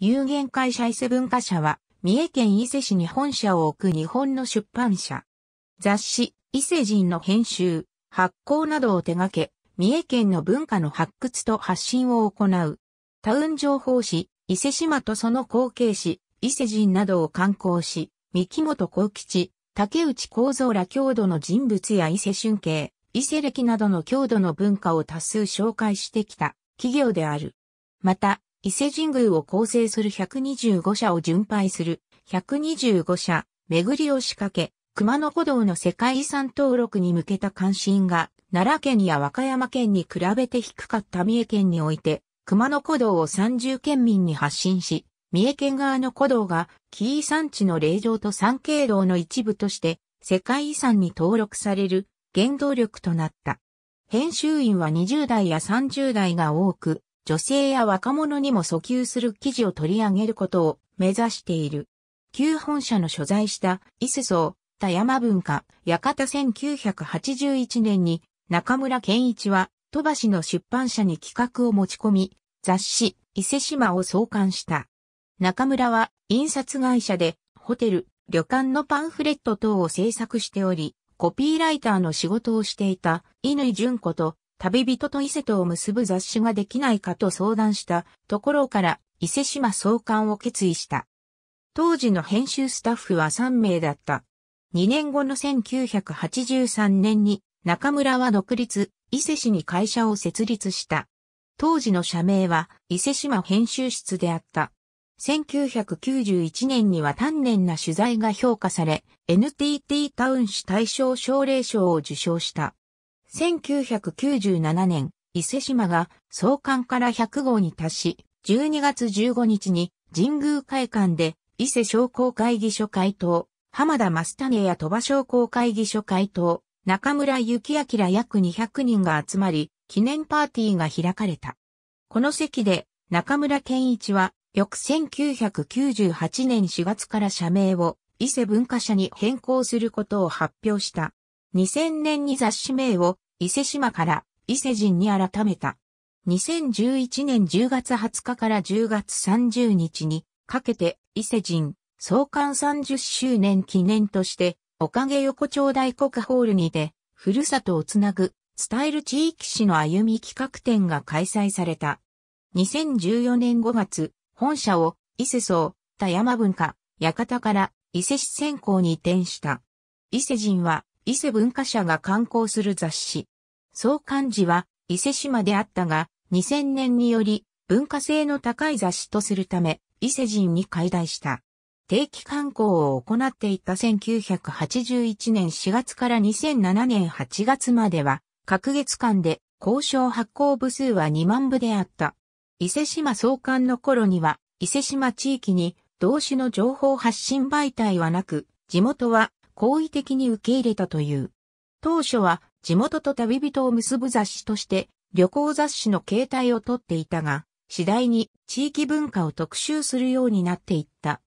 有限会社伊勢文化社は、三重県伊勢市に本社を置く日本の出版社。雑誌、伊勢人の編集、発行などを手掛け、三重県の文化の発掘と発信を行う。タウン情報誌、伊勢島とその後継誌、伊勢人などを刊行し、三木本幸吉、竹内幸三ら郷土の人物や伊勢春慶、伊勢歴などの郷土の文化を多数紹介してきた企業である。また、伊勢神宮を構成する125社を巡拝する125社巡りを仕掛け、熊野古道の世界遺産登録に向けた関心が奈良県や和歌山県に比べて低かった三重県において熊野古道を三重県民に発信し、三重県側の古道が紀伊山地の霊場と山景道の一部として世界遺産に登録される原動力となった。編集員は20代や30代が多く、女性や若者にも訴求する記事を取り上げることを目指している。旧本社の所在した伊勢荘、田山文化、館1981年に中村健一は戸橋の出版社に企画を持ち込み、雑誌伊勢島を創刊した。中村は印刷会社でホテル、旅館のパンフレット等を制作しており、コピーライターの仕事をしていた乾順子と旅人と伊勢とを結ぶ雑誌ができないかと相談したところから伊勢島創刊を決意した。当時の編集スタッフは3名だった。2年後の1983年に中村は独立、伊勢市に会社を設立した。当時の社名は伊勢島編集室であった。1991年には丹念な取材が評価され、NTT タウン市大賞奨励賞を受賞した。1997年、伊勢島が創刊から100号に達し、12月15日に神宮会館で伊勢商工会議所会頭、浜田増種や鳥羽商工会議所会頭、中村幸明ら約200人が集まり、記念パーティーが開かれた。この席で中村健一は、翌1998年4月から社名を伊勢文化社に変更することを発表した。2000年に雑誌名を伊勢島から伊勢人に改めた。2011年10月20日から10月30日にかけて伊勢人創刊30周年記念としておかげ横丁大国ホールにてふるさとをつなぐ伝える地域史の歩み企画展が開催された。2014年5月、本社を伊勢総、田山文化、館から伊勢市専校に移転した。伊勢人は伊勢文化社が刊行する雑誌。創刊時は伊勢島であったが、2000年により文化性の高い雑誌とするため、伊勢人に解体した。定期刊行を行っていた1981年4月から2007年8月までは、各月間で交渉発行部数は2万部であった。伊勢島創刊の頃には、伊勢島地域に同種の情報発信媒体はなく、地元は好意的に受け入れたという。当初は地元と旅人を結ぶ雑誌として旅行雑誌の形態をとっていたが、次第に地域文化を特集するようになっていった。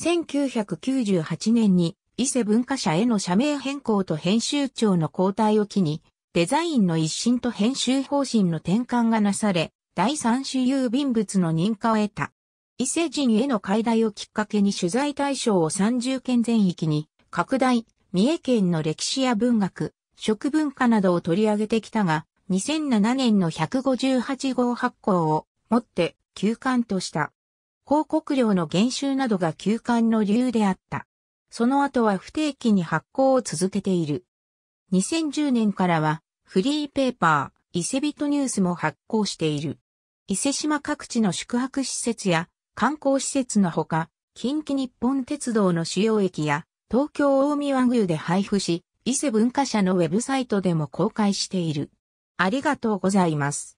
1998年に伊勢文化社への社名変更と編集長の交代を機に、デザインの一新と編集方針の転換がなされ、第三種郵便物の認可を得た。伊勢人への解題をきっかけに取材対象を30県全域に拡大、三重県の歴史や文学、食文化などを取り上げてきたが、2007年の158号発行をもって休刊とした。広告料の減収などが休刊の理由であった。その後は不定期に発行を続けている。2010年からはフリーペーパー、伊勢人ニュースも発行している。伊勢島各地の宿泊施設や観光施設のほか、近畿日本鉄道の主要駅や東京大宮和牛で配布し、伊勢文化社のウェブサイトでも公開している。ありがとうございます。